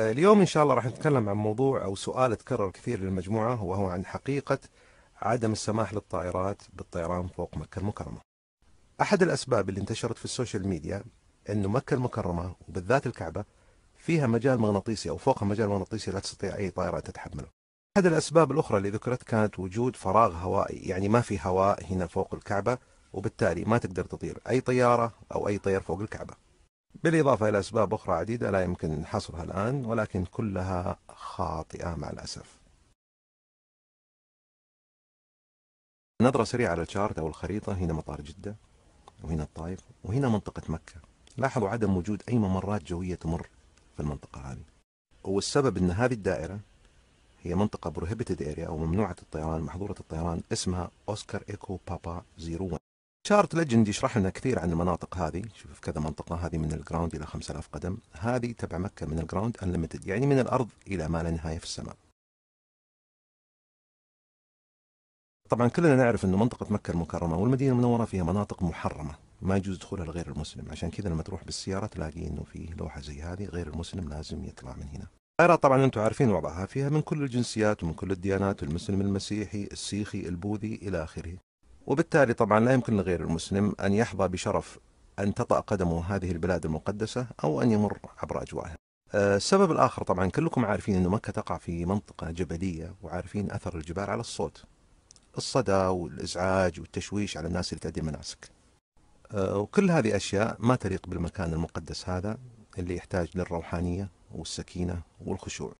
اليوم إن شاء الله راح نتكلم عن موضوع أو سؤال تكرر كثير للمجموعة وهو عن حقيقة عدم السماح للطائرات بالطيران فوق مكة المكرمة أحد الأسباب اللي انتشرت في السوشيال ميديا أنه مكة المكرمة وبالذات الكعبة فيها مجال مغناطيسي أو فوقها مجال مغناطيسي لا تستطيع أي طائرة تتحمله أحد الأسباب الأخرى اللي ذكرت كانت وجود فراغ هوائي يعني ما في هواء هنا فوق الكعبة وبالتالي ما تقدر تطير أي طيارة أو أي طير فوق الكعبة بالإضافة إلى أسباب أخرى عديدة لا يمكن حصرها الآن ولكن كلها خاطئة مع الأسف نظرة سريعة على الشارت أو الخريطة هنا مطار جدة وهنا الطائف وهنا منطقة مكة لاحظوا عدم وجود أي ممرات جوية تمر في المنطقة هذه والسبب أن هذه الدائرة هي منطقة بروهيبتد اريا أو ممنوعة الطيران محظورة الطيران اسمها أوسكار إيكو بابا 01 شارت ليجند يشرح لنا كثير عن المناطق هذه شوف كذا منطقة هذه من الجراوند إلى 5000 قدم هذه تبع مكة من الجراوند انليمتد يعني من الأرض إلى ما لا نهاية في السماء طبعا كلنا نعرف انه منطقة مكة المكرمة والمدينة المنورة فيها مناطق محرمة ما يجوز دخولها لغير المسلم عشان كذا لما تروح بالسيارة تلاقي أنه في لوحة زي هذه غير المسلم لازم يطلع من هنا الطائرة طبعا انتم عارفين وضعها فيها من كل الجنسيات ومن كل الديانات المسلم المسيحي السيخي البوذي الى اخره وبالتالي طبعا لا يمكن لغير المسلم أن يحظى بشرف أن تطأ قدمه هذه البلاد المقدسة أو أن يمر عبر أجوائها آه، السبب الآخر طبعا كلكم عارفين أن مكة تقع في منطقة جبلية وعارفين أثر الجبال على الصوت الصدى والإزعاج والتشويش على الناس اللي تأدي المناسك آه، وكل هذه أشياء ما تليق بالمكان المقدس هذا اللي يحتاج للروحانية والسكينة والخشوع